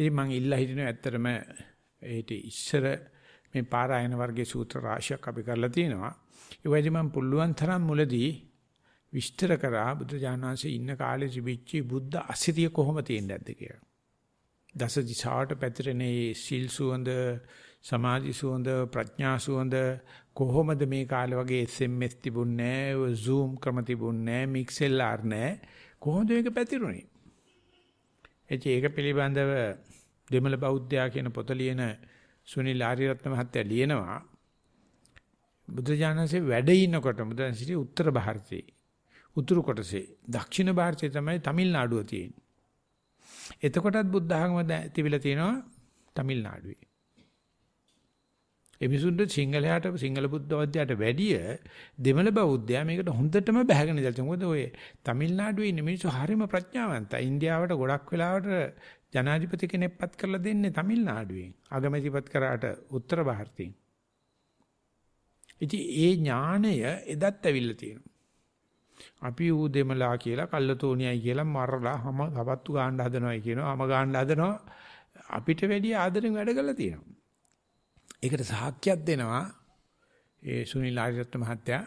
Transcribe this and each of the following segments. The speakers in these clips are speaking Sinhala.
ඉතින් මම ඉල්ලා හිටිනවා ඇත්තටම ඒටි ඉස්සර මේ පාරායන වර්ගයේ සූත්‍ර රාශියක් අපි කරලා තිනවා. ඒ වගේම මම පුළුවන් තරම් මුලදී විස්තර කරා බුදු ජානනාංශයේ ඉන්න කාලේ තිබිච්චි බුද්ධ අසිරිය කොහොම තියෙන්නේ නැද්ද කියලා. දස දිශාවට පැතිරෙන මේ සීල් සුවඳ, සමාධි සුවඳ, ප්‍රඥා සුවඳ කොහොමද මේ කාලේ වගේ SMS තිබුණේ නැහැ, Zoom ක්‍රම තිබුණේ නැහැ, Mixlr නැහැ. කොහොමද මේක පැතිරුනේ? එච ඒක පිළිබඳව දෙමළ බෞද්ධයා කියන පොත ලියන සුනිල් ආරියරත්න මහත්තයා ලියනවා බුදුජානසේ වැඩ ඉනකොට බුදුන් සිටි උත්තර ಭಾರತයේ උතුරු කොටසේ දක්ෂිණ ಭಾರತයේ තමයි තමිල්නාඩුව තියෙන්නේ. එතකොටත් බුද්ධ ආගම තිබිලා තියෙනවා තමිල්නාඩුවේ. ඒ මිසුන්ට සිංහලයට සිංහල බුද්ධවද්දයට වැඩිය දෙමළ බෞද්ධයා මේකට හොඳටම බැහැගෙන ඉඳලා තියෙනවා. මොකද ඔය තමිල්නාඩුවේ ඉන්න මිනිස්සු හරිම ප්‍රඥාවන්තයි. ඉන්දියාවට ගොඩක් වෙලාවට ජනාධිපති කෙනෙක්පත් කරලා දෙන්නේ තමිල්නාඩුවෙන්. අගමැතිපත් කරාට උත්තර ಭಾರತයෙන්. ඉතින් ඒ ඥාණය එදත් ඇවිල්ලා තියෙනවා. අපි ඌ දෙමලා කියලා කල්ලතෝනියයි කියලා මරලා හම සවත්තු ගාන්න හදනවායි කියනවා. හම ගාන්න හදනවා. අපිට වැඩි ආදරෙන් වැඩ කරලා තියෙනවා. ඒකට සාක්ෂියක් දෙනවා ඒ සුනිල් ආරියත් මහත්තයා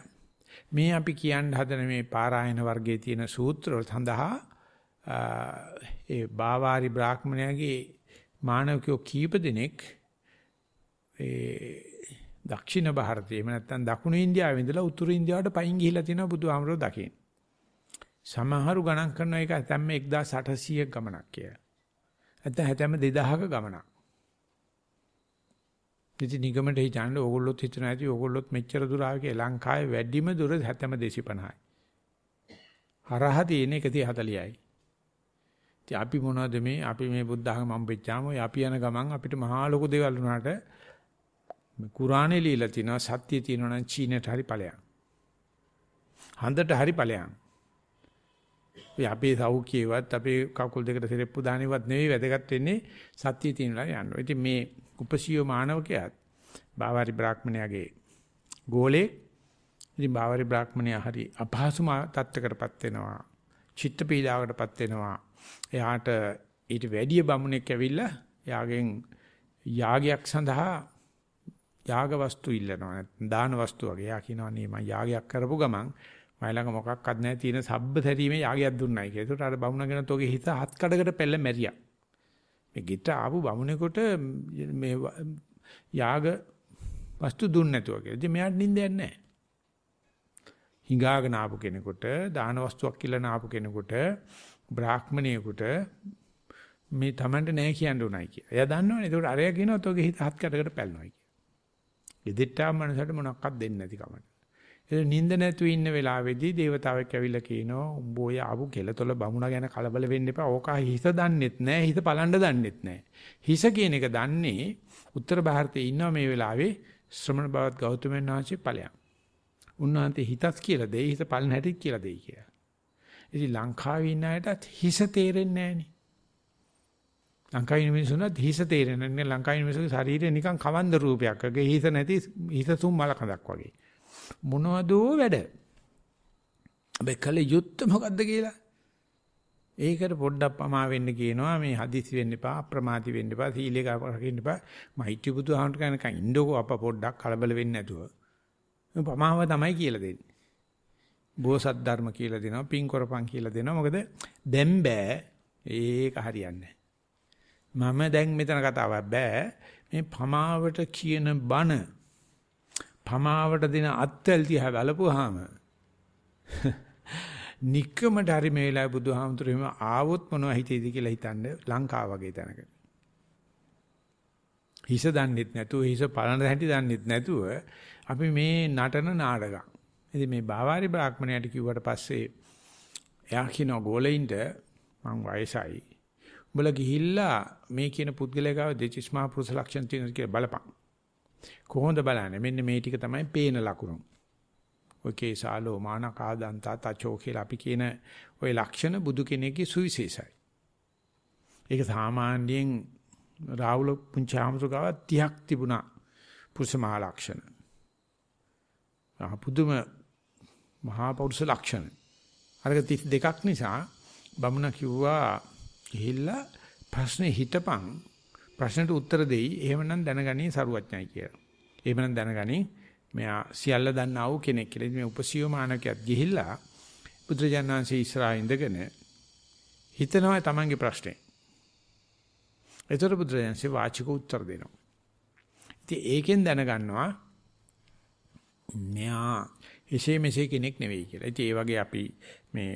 මේ අපි කියන්න හදන මේ පාරායන වර්ගයේ තියෙන සූත්‍ර සඳහා ඒ බාවාරි බ්‍රාහ්මණයාගේ මානවකෝ කීප දෙනෙක් ඒ දක්ෂිණ ಭಾರತයේ එහෙම නැත්නම් දකුණු ඉන්දියාවේ ඉඳලා උතුරු ඉන්දියාවට පයින් ගිහිලා තියෙනවා බුදුහාමරෝ දකින්න. සමහරු ගණන් කරන එක හැතැම්ම 1800ක ගමනක් කියලා. නැත්නම් හැතැම්ම 2000ක ගමනක්. ඉතින් නිගමනට හිතන්නේ ඕගොල්ලොත් හිතන ඇති ඕගොල්ලොත් මෙච්චර දුර ආවේ කියලා ලංකාවේ වැඩිම දුර හැතැම 250යි. හරහ තියෙන 140යි. ඉතින් අපි මොනවද මේ අපි මේ බුද්ධ ධර්ම අම්බෙච්චාම ඔය අපි යන ගමන් අපිට මහා ලොකු දේවල් වුණාට මේ කුරානේ লীලා තිනවා සත්‍ය තිනවනම් චීනට හරි ඵලයන්. හන්දට හරි ඵලයන්. ඔය අපේ සෞඛ්‍යයවත් අපේ කකුල් දෙකට සිරෙප්පු දානෙවත් නෙවෙයි වැදගත් වෙන්නේ සත්‍ය තියෙනලා යන්න. ඉතින් මේ උපසියෝ මානවකයාත් බාවාරි බ්‍රාහ්මණයාගේ ගෝලේ ඉතින් බාවාරි බ්‍රාහ්මණයා හරි අපහසුම තත්ත්වකටපත් වෙනවා. චිත්ත පීඩාවකටපත් වෙනවා. එයාට ඊට වැඩිය බමුණෙක් ඇවිල්ලා යාගෙන් යාගයක් සඳහා යාග වස්තු ඉල්ලනවා. දාන වස්තු වගේ. යා කියනවා නේ මම යාගයක් කරපු ගමන් මයිලඟ මොකක්වත් නැහැ තියෙන සබ්බ සැරීමේ යාගයක් දුන්නයි කියලා. ඒකට අර බමුණගෙනත් ඔගේ හිත හත් කඩකට පෙළ මෙරියා. මේ ගිට ආපු බමුණෙකුට මේ යාග වස්තු දුන්නේ නැතුව කියලා. ඉතින් මෙයාට නිින්දයක් නැහැ. හිඟාගෙන ආපු කෙනෙකුට දාන වස්තුවක් කියලා නාපු කෙනෙකුට බ්‍රාහ්මණයෙකුට මේ Tamanට නැහැ කියන්න උනායි කියලා. එයා දන්නවනේ. ඒකට අරයා කියනවා ඔගේ හිත හත් කඩකට පැලනවා කියලා. ඉදිට්ටා මනසට මොනක්වත් දෙන්නේ නැති කමට. ඒ නිින්ද නැතුව ඉන්න වෙලාවේදී దేవතාවෙක් ඇවිල්ලා කියනවා උඹ ඔය ආපු කෙලතොල බමුණ ගැන කලබල වෙන්න එපා. ඕකා හිස දන්නෙත් නැහැ. හිත පලන්න දන්නෙත් නැහැ. හිස කියන එක දන්නේ උත්තර ಭಾರತයේ ඉන්නවා මේ වෙලාවේ ශ්‍රමණ බවත් ගෞතමයන් වහන්සේ ඵලයන්. උන්වහන්සේ හිතස් කියලා දෙයි හිත පලන හැටිත් කියලා දෙයි කියලා. ඉතින් ලංකාවේ ඉන්න අයටත් හිස තේරෙන්නේ නැහනේ. ලංකාවේ මිනිස්සුන්ට හිස තේරෙන්නේ නැහැ. ලංකාවේ මිනිස්සුගේ ශරීරය නිකන් කවන්ද රූපයක්. අගේ හිස නැති හිස සුම් මල කඳක් වගේ. මොනවදෝ වැඩ. හැබැයි කල යුත්තේ මොකද්ද කියලා? ඒකට පොඩ්ඩක් පමා වෙන්න කියනවා මේ හදිසි වෙන්න එපා අප්‍රමාදී වෙන්න එපා සීලය රකින්න එපා මෛත්‍රී බුදුහාමුදුර කෙනකන් ඉන්නකෝ අප පොඩ්ඩක් කලබල වෙන්නේ නැතුව පමාව තමයි කියලා දෙන්නේ බෝසත් ධර්ම කියලා දෙනවා පින් කරපන් කියලා දෙනවා මොකද දැන් බෑ ඒක හරියන්නේ මම දැන් මෙතන කතාවක් බෑ මේ පමාවට කියන බණ පමාවට දෙන අත්වල තියා බලපුවාම নিকමට හරි මේ වෙලාවේ බුදුහාමුදුරේම ආවොත් මොනව හිතේද කියලා හිතන්න ලංකාව වගේ තැනක. හිස දන්නෙත් නැතුව හිස පලන හැටි දන්නෙත් නැතුව අපි මේ නටන නාටකම්. ඉතින් මේ බාවාරි බ්‍රාහ්මණයට කිව්වට පස්සේ එයා කියනවා ගෝලෙයින්ට මං වයසයි. උඹලා ගිහිල්ලා මේ කියන පුද්ගලයාව දෙචිස්මා පුරුෂ ලක්ෂණ තියෙනවා කියලා බලපන්. කොහොමද බලන්නේ මෙන්න මේ ටික තමයි පේන ලකුණු ඔය කේසාලෝ මානකාදන්තා තචෝ කියලා අපි කියන ওই ලක්ෂණ බුදු කෙනෙක්ගේ සුවිශේෂයි ඒක සාමාන්‍යයෙන් රාහුල පුංචාමසුගාව 30ක් තිබුණා පුරුෂ මහා ලක්ෂණ. පුදුම මහා පෞරුෂ ලක්ෂණ. අරක 32ක් නිසා බමුණ කිව්වා ගිහිල්ලා ප්‍රශ්නේ හිටපන් ප්‍රශ්නට උත්තර දෙයි. එහෙමනම් දැනගනි සරුවඥයි කියලා. එහෙමනම් දැනගනි මෙයා සියල්ල දන්නා වූ කෙනෙක් කියලා. මේ උපසියෝ මානකයක් ගිහිල්ලා බුදුජානනාංශී ඉස්සරහා ඉඳගෙන හිතනවා තමන්ගේ ප්‍රශ්නේ. ඒතර බුදුරජාන්සේ වාචික උත්තර දෙනවා. ඉතින් ඒකෙන් දැනගන්නවා මෙයා එසේ මෙසේ කෙනෙක් නෙවෙයි කියලා. ඉතින් ඒ වගේ අපි මේ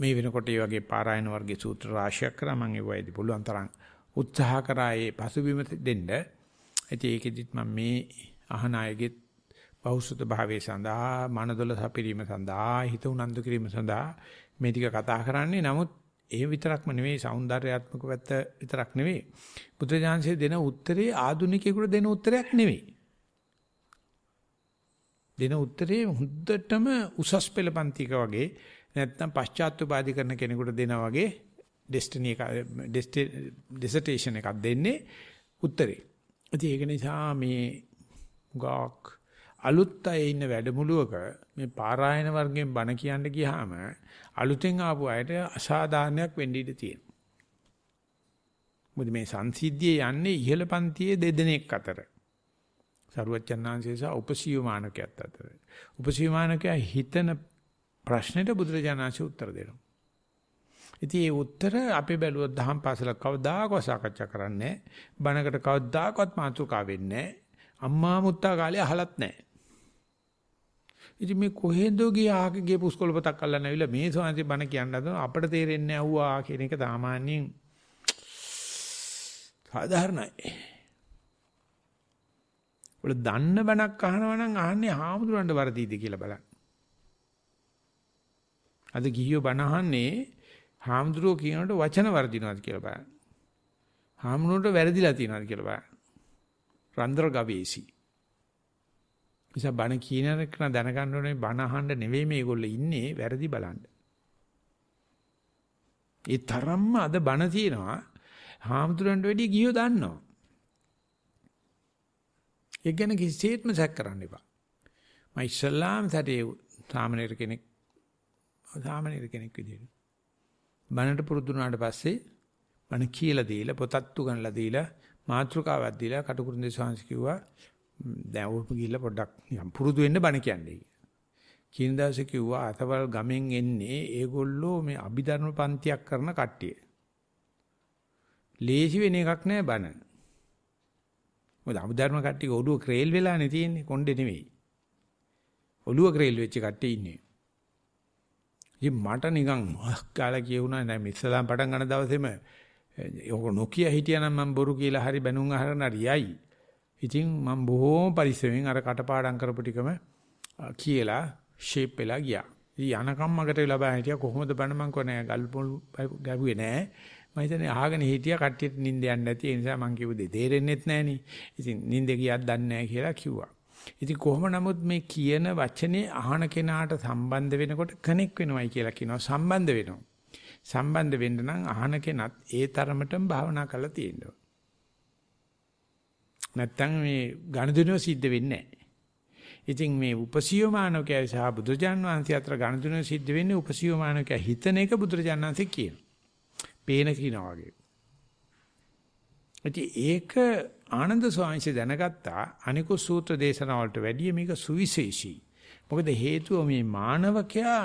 මේ වෙනකොට ඒ වගේ පාරායන වර්ගයේ සූත්‍ර රාශියක් කරා මම ඒ වයිදී පුළුවන් තරම් උත්සාහ කරා ඒ පසුබිම දෙන්න. ඉතින් ඒකෙදිත් මම මේ අහන අයගේ බෞසුත භාවයේ සඳහා මනදොල සපිරීම සඳහා හිත උනන්දු කිරීම සඳහා මේ ටික කතා කරන්නේ. නමුත් ඒ විතරක්ම නෙවෙයි సౌందర్యාත්මක පැත්ත විතරක් නෙවෙයි. බුදුජානසේ දෙන උත්තරේ ආදුනිකයෙකුට දෙන උත්තරයක් නෙවෙයි. දෙන උත්තරේ හොඳටම උසස් පෙළ පන්තික වගේ නැත්නම් පශ්චාත්තුපාදී කරන කෙනෙකුට දෙනා වගේ ඩෙස්ටිනි එක ඩෙසර්ටේෂන් එකක් දෙන්නේ උත්තරේ. ඉතින් ඒක නිසා මේ ගාක් අලුත් අය ඉන්න වැඩමුළුවක මේ පාරායන වර්ගයෙන් බණ කියන්න ගියාම අලුතෙන් ආපු අයට අසාධාරණයක් වෙන්න ඉඩ තියෙනවා. මොකද මේ සංසිද්ධිය යන්නේ ඉහළ පන්තියේ දෙදෙනෙක් අතර. සරුවච්චන්හන්සේ සහ උපසීවමානකයත් අතර. උපසීවමානකයා හිතන ප්‍රශ්නෙට බුදුරජාණන්සේ උත්තර දෙනවා. ඉතින් ඒ උත්තර අපි බැලුවොත් දහම් පාසලක් කවදාකවත් සාකච්ඡා කරන්නේ බණකට කවදාකවත් මාතෘකා වෙන්නේ අම්මා මුත්තා කාලේ අහලත් නැහැ. ඉතින් මේ කොහෙන්ද ගිය ආගේ පුස්කොළ පොතක් අල්ලන්න ඇවිල්ලා මේ සෝන්ති බණ කියන්න හදන අපිට තේරෙන්නේ නැවුවා කියන එක සාමාන්‍යයෙන් සාධාරණයි. ඔල දන්න බණක් අහනවා නම් අහන්නේ හාමුදුරන්ට වරදීද කියලා බලන්න. අද ගිහියෝ බණ අහන්නේ හාමුදුරුවෝ කියනකොට වචන වර්ධිනවද කියලා බලන්න. හාමුදුරුවන්ට වැරදිලා තියෙනවද කියලා බලන්න. රන්ද්‍ර ගවේෂි. නිසා බණ කියන කෙනා දැනගන්න ඕනේ බණ අහන්න නෙවෙයි මේගොල්ලෝ ඉන්නේ වැරදි බලන්න. ඒ තරම්ම අද බණ තියෙනවා හාමුදුරන්ට වැඩිය ගියෝ දන්නවා. ඒක ගැන කිසිසේත්ම සැක කරන්න එපා. මම ඉස්ලාම් සටේ සාමනීර කෙනෙක් සාමනීර කෙනෙක් විදියට බණට පුරුදු වුණාට පස්සේ බණ කියලා දීලා පොතත් උගන්ලා දීලා මාත්‍රකාවක් දීලා කටුකුරුන් දෙසාංශ කිව්වා දැන් ඔහොම ගිහිල්ලා පොඩ්ඩක් නිකන් පුරුදු වෙන්න බණ කියන්නේ කියන දවසේ කිව්වා අතවල් ගමෙන් එන්නේ ඒගොල්ලෝ මේ අභිධර්ම පන්තියක් කරන කට්ටිය. ලේසි වෙන එකක් නෑ බණ. මොකද අභිධර්ම කට්ටිය ඔළුව ක්‍රේල් වෙලානේ තියෙන්නේ කොණ්ඩේ නෙවෙයි. ඔළුව ක්‍රේල් වෙච්ච කට්ටිය ඉන්නේ. ඉතින් මට නිකන් කාලා කියුණා නෑ ඉස්සලාම් පටන් ගන්න දවසේම ඕක නොකිය හිටියනම් මම බොරු කියලා හරි බැනුම් අහරන හරියයි. ඉතින් මම බොහෝම පරිස්සමෙන් අර කටපාඩම් කරපු ටිකම කියලා ෂේප් වෙලා ගියා. ඉතින් යනකම් මකට ලබා හිටියා කොහොමද බණ මං කෝ නෑ ගල්පොල් ගැහුවේ නෑ. මම හිතන්නේ අහගෙන හිටියා කට්ටියට නිින්ද යන්නේ නැති ඒ නිසා මං කිව්ව දෙ තේරෙන්නෙත් නෑනේ. ඉතින් නිින්ද ගියක් දන්නේ නෑ කියලා කිව්වා. ඉතින් කොහොම නමුත් මේ කියන වචනේ අහන කෙනාට සම්බන්ධ වෙනකොට කනෙක් වෙනවයි කියලා කියනවා සම්බන්ධ වෙනවා. සම්බන්ධ වෙන්න නම් අහන කෙනත් ඒ තරමටම භාවනා කරලා තියෙන්න ඕන. නැත්තම් මේ ඝනදිනෝ සිද්ධ වෙන්නේ නැහැ. ඉතින් මේ උපසියමානකයයි සහ බුදුජාන් වහන්සේ අතර ඝනදිනෝ සිද්ධ වෙන්නේ උපසියමානකය හිතන එක බුදුරජාන් වහන්සේ කියනවා. පේන කිනා වගේ. ඉතින් ඒක ආනන්ද ස්වාමීන් දැනගත්තා අනිකු සූත්‍ර දේශනාවලට වැඩිය මේක සුවිශේෂී. මොකද හේතුව මේ මානවකයා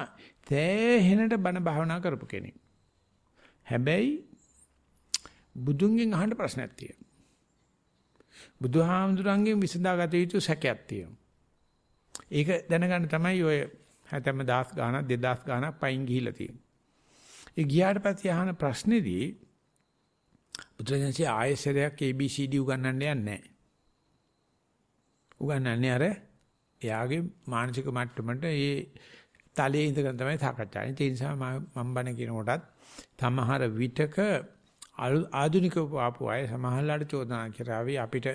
තෑහෙනට බණ භාවනා කරපු කෙනෙක්. හැබැයි බුදුන්ගෙන් අහන්න ප්‍රශ්නයක් තියෙනවා. බුදුහාමුදුරන්ගෙන් විසඳාගත යුතු සැකයක් තියෙනවා. ඒක දැනගන්න තමයි ඔය හැතැම්ම 1000 ගාණක් 2000 ගාණක් පයින් ගිහිලා තියෙන්නේ. ඒ ගියාට පස්සේ අහන ප්‍රශ්නේදී බුද්ධජනසේ ආයසරයක් ABCD උගන්වන්න යන්නේ නැහැ. උගන්වන්නේ අර එයාගේ මානසික මට්ටමට ඒ තලයේ ඉඳගෙන තමයි සාකච්ඡා කරන්නේ. ඒ නිසා මම බණ කියන කොටත් තමහර විටක ආධුනික වපු අය සමහරලාට චෝදනා කරાવી අපිට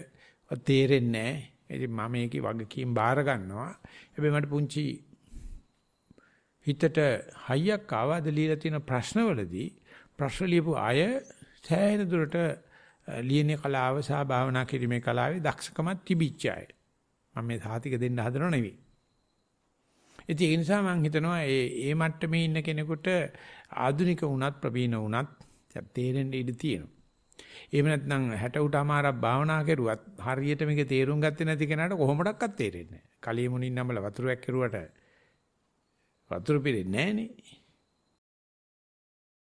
තේරෙන්නේ නැහැ. ඉතින් මම මේකේ වගකීම් බාර ගන්නවා. හැබැයි මට පුංචි හිතට හයියක් ආවාද ලියලා තියෙන ප්‍රශ්නවලදී ප්‍රශ්න ලියපු අය සෑහෙන දුරට ලියන කලාව සහ භාවනා කිරීමේ කලාවේ දක්ෂකමක් තිබිච්ච අය. මම මේ සාතික දෙන්න හදනව නෙවෙයි. ඉතින් ඒ නිසා මම හිතනවා ඒ ඒ මට්ටමේ ඉන්න කෙනෙකුට ආධුනික වුණත් ප්‍රවීණ වුණත් තේරෙන්න ඉඩ තියෙනවා. එහෙම නැත්නම් 60 උට අමාරක් භාවනා කරුවත් හරියට මේක තේරුම් ගත්තේ නැති කෙනාට කොහොමඩක්වත් තේරෙන්නේ නැහැ. කලියමුණින් නම්බල වතුරක් කරුවට වතුර පිරෙන්නේ නැහනේ.